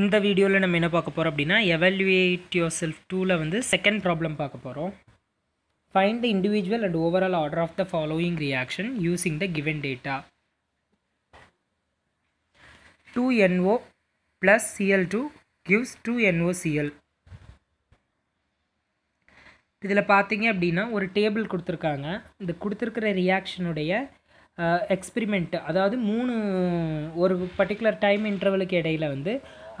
இந்த வீடியோவில் நம்ம என்ன பார்க்க போகிறோம் அப்படின்னா எவல்யூவேட் யோர் செல்ஃப் டூவில் வந்து செகண்ட் ப்ராப்ளம் பார்க்க போகிறோம் find the individual and overall order of the following reaction using the given data two NO plus CL two gives two CL இதில் பார்த்தீங்க அப்படின்னா ஒரு டேபிள் கொடுத்துருக்காங்க இந்த கொடுத்துருக்கிற ரியாக்ஷனுடைய எக்ஸ்பிரிமெண்ட் அதாவது மூணு ஒரு பர்டிகுலர் டைம் இன்டர்வலுக்கு இடையில் வந்து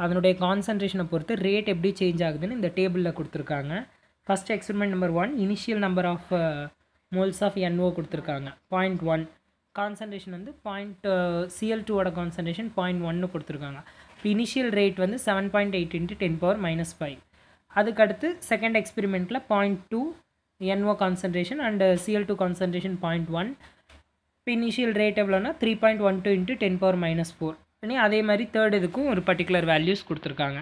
அதனுடைய கான்சன்ட்ரேஷனை பொறுத்து ரேட் எப்படி சேஞ்ச் ஆகுதுன்னு இந்த டேபிளில் கொடுத்துருக்காங்க first experiment number one initial number of moles of NO கொடுத்துருக்காங்க பாயிண்ட் ஒன் கான்சன்ட்ரேஷன் வந்து பாயிண்ட் சிஎல் டூவோட கான்சன்ட்ரேஷன் பாயிண்ட் ஒன்னு கொடுத்துருக்காங்க இப்போ இனிஷியல் ரேட் வந்து seven point eight into ten power minus five அதுக்கடுத்து செகண்ட் எக்ஸ்பெரிமெண்ட்டில் point two NO concentration and CL two concentration point one இப்போ இனிஷியல் ரேட் எவ்வளோனா three point one two into ten power minus four பண்ணி அதே மாதிரி third இதுக்கும் ஒரு particular values கொடுத்துருக்காங்க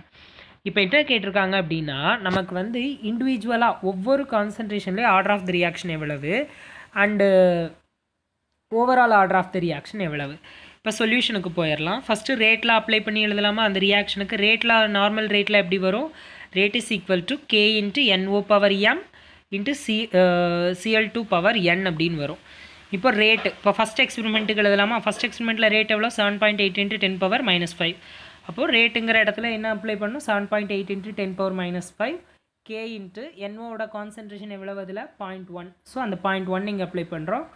இப்போ என்ன கேட்டிருக்காங்க அப்படின்னா நமக்கு வந்து இண்டிவிஜுவலாக ஒவ்வொரு கான்சன்ட்ரேஷன்லேயும் ஆர்டர் ஆஃப் த ரியாக்ஷன் எவ்வளவு and overall order of the reaction எவ்வளவு இப்போ சொல்யூஷனுக்கு போயிடலாம் ஃபஸ்ட்டு ரேட்டில் அப்ளை பண்ணி எழுதலாமா அந்த ரியாக்ஷனுக்கு ரேட்டில் நார்மல் ரேட்டில் எப்படி வரும் rate is equal to K into NO power M into C CL two power N அப்படின்னு வரும் இப்போ ரேட்டு இப்போ ஃபஸ்ட் எக்ஸ்பிரிமெண்ட்டுக்கு எழுதலாமா ஃபஸ்ட் எக்ஸ்பிரிமெண்ட்டில் ரேட் எவ்வளோ seven point eight into ten power minus five அப்போது ரேட்டுங்கிற இடத்துல என்ன அப்ளை பண்ணணும் seven point eight into ten power minus five K into என்ஓட கான்சன்ட்ரேஷன் எவ்வளோ அதில் பாயிண்ட் ஒன் ஸோ அந்த பாயிண்ட் ஒன் இங்கே அப்ளை பண்ணுறோம்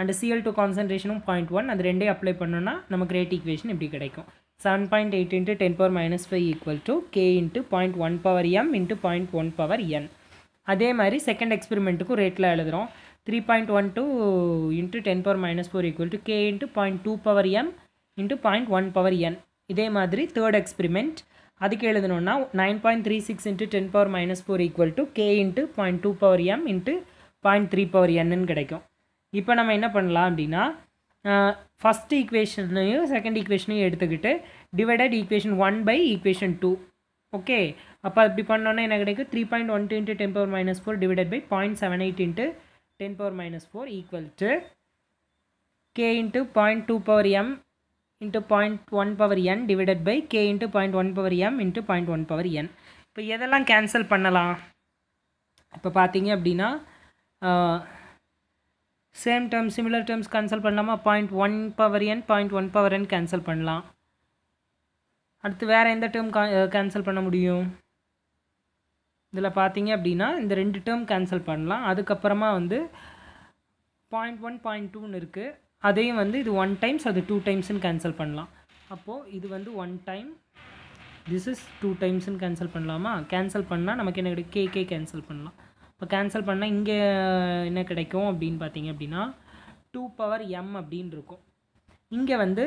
அண்டு சிஎல் டூ கான்சன்ட்ரேஷனும் பாயிண்ட் ஒன் அந்த ரெண்டே அப்ளை பண்ணோன்னா நமக்கு ரேட் ஈக்குவேஷன் இப்படி கிடைக்கும் seven point eight into ten power minus five equal to K into point one power M into point one power N அதே மாதிரி செகண்ட் எக்ஸ்பிரிமெண்ட்டுக்கும் ரேட்டில் எழுதுகிறோம் three point one two into ten power minus four equal 4 K to k two power M into point one power N இதே மாதிரி third experiment அதுக்கு எழுதணும்னா nine point three six into ten power minus four equal to K into point two power M into point three power என்னன்னு கிடைக்கும் இப்போ நம்ம என்ன பண்ணலாம் அப்படின்னா ஃபஸ்ட் ஈக்குவேஷனையும் செகண்ட் ஈக்குவேஷனையும் எடுத்துக்கிட்டு divided equation one by equation two okay அப்போ அப்படி பண்ணோன்னா என்ன கிடைக்கும் three point one two into ten power minus four divided by point seven eight into 10 power minus 4 equal to k into 0.2 power m into 0.1 power n divided by k into 0.1 power m into 0.1 power n இப்போ எதெல்லாம் cancel பண்ணலாம் இப்போ பார்த்தீங்க அப்படின்னா same terms similar terms cancel பண்ணலாமா point one power N point one power N cancel பண்ணலாம் அடுத்து வேறு எந்த டேர்ம் கேன்சல் பண்ண முடியும் இதில் பார்த்தீங்க அப்படின்னா இந்த ரெண்டு டேர்ம் கேன்சல் பண்ணலாம் அதுக்கப்புறமா வந்து பாயிண்ட் ஒன் பாயிண்ட் டூன்னு இருக்குது அதையும் வந்து இது ஒன் டைம்ஸ் அது டூ டைம்ஸ்னு கேன்சல் பண்ணலாம் அப்போது இது வந்து one time this is two டைம்ஸ்னு கேன்சல் பண்ணலாமா கேன்சல் பண்ணால் நமக்கு என்ன கிடைக்கும் கேகே கேன்சல் பண்ணலாம் இப்போ கேன்சல் பண்ணால் இங்கே என்ன கிடைக்கும் அப்படின்னு பார்த்தீங்க அப்படின்னா டூ பவர் எம் அப்படின்னு இருக்கும் இங்கே வந்து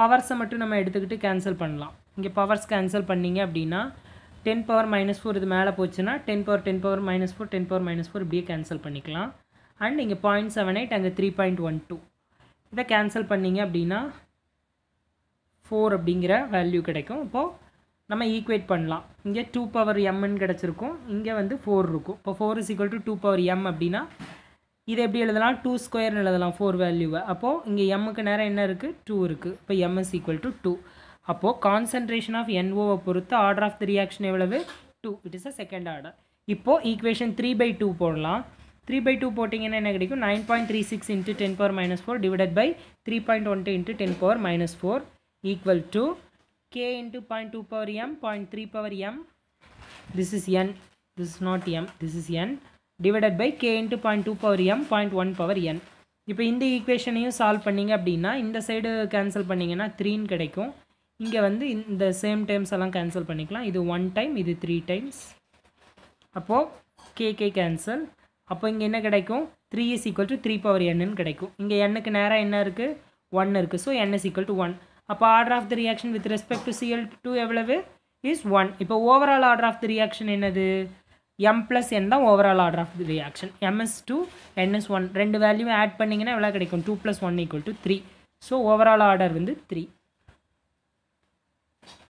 பவர்ஸை மட்டும் நம்ம எடுத்துக்கிட்டு கேன்சல் பண்ணலாம் இங்கே பவர்ஸ் கேன்சல் பண்ணிங்க அப்படின்னா டென் பவர் மைனஸ் ஃபோர் இது மேலே போச்சுன்னா ten power ten power minus four ten power minus four இப்படியே கேன்சல் பண்ணிக்கலாம் அண்ட் இங்கே பாயிண்ட் செவன் எயிட் அங்கே த்ரீ பாயிண்ட் ஒன் டூ இதை கேன்சல் பண்ணிங்க அப்படின்னா ஃபோர் அப்படிங்கிற வேல்யூ கிடைக்கும் இப்போது நம்ம ஈக்குவேட் பண்ணலாம் இங்கே டூ பவர் எம்னு கிடச்சிருக்கும் இங்கே வந்து ஃபோர் இருக்கும் இப்போ four is equal to two power M அப்படின்னா இது எப்படி எழுதலாம் டூ ஸ்கொயர்னு எழுதலாம் ஃபோர் வேல்யூவை அப்போது இங்கே எம்முக்கு நேரம் என்ன இருக்குது டூ இருக்குது இப்போ எம் ஈக்குவல் டு டூ அப்போது கான்சன்ட்ரேஷன் ஆஃப் என்ஓவை பொறுத்து ஆர்டர் ஆஃப் தி ரியாக்ஷன் எவ்வளவு two it is a second order இப்போது ஈக்குவேஷன் த்ரீ பை டூ போடலாம் த்ரீ பை டூ போட்டிங்கன்னா என்ன கிடைக்கும் nine point three six into ten power minus four divided by three point one two into ten power minus four equal to K into point two power M point three power M this is N this is not m N is by K into k two power M m one power N இப்போ இந்த ஈக்குவேஷனையும் solve பண்ணிங்க அப்படின்னா இந்த side cancel பண்ணிங்கன்னா த்ரீன்னு கிடைக்கும் இங்கே வந்து இந்த சேம் டைம்ஸ் எல்லாம் கேன்சல் பண்ணிக்கலாம் இது ஒன் டைம் இது த்ரீ டைம்ஸ் அப்போது கேகே கேன்சல் அப்போ இங்கே என்ன கிடைக்கும் three is equal to three power என்னன்னு கிடைக்கும் இங்கே எண்ணுக்கு நேராக என்ன இருக்குது ஒன் இருக்குது so N is equal to one அப்போ order of the reaction with respect to CL two எவ்வளவு இஸ் ஒன் இப்போ overall order of the reaction என்னது எம் ப்ளஸ் என் தான் overall order of the reaction M is two N is one ரெண்டு value add பண்ணிங்கன்னா எவ்வளோ கிடைக்கும் two plus one equal to three so overall order வந்து three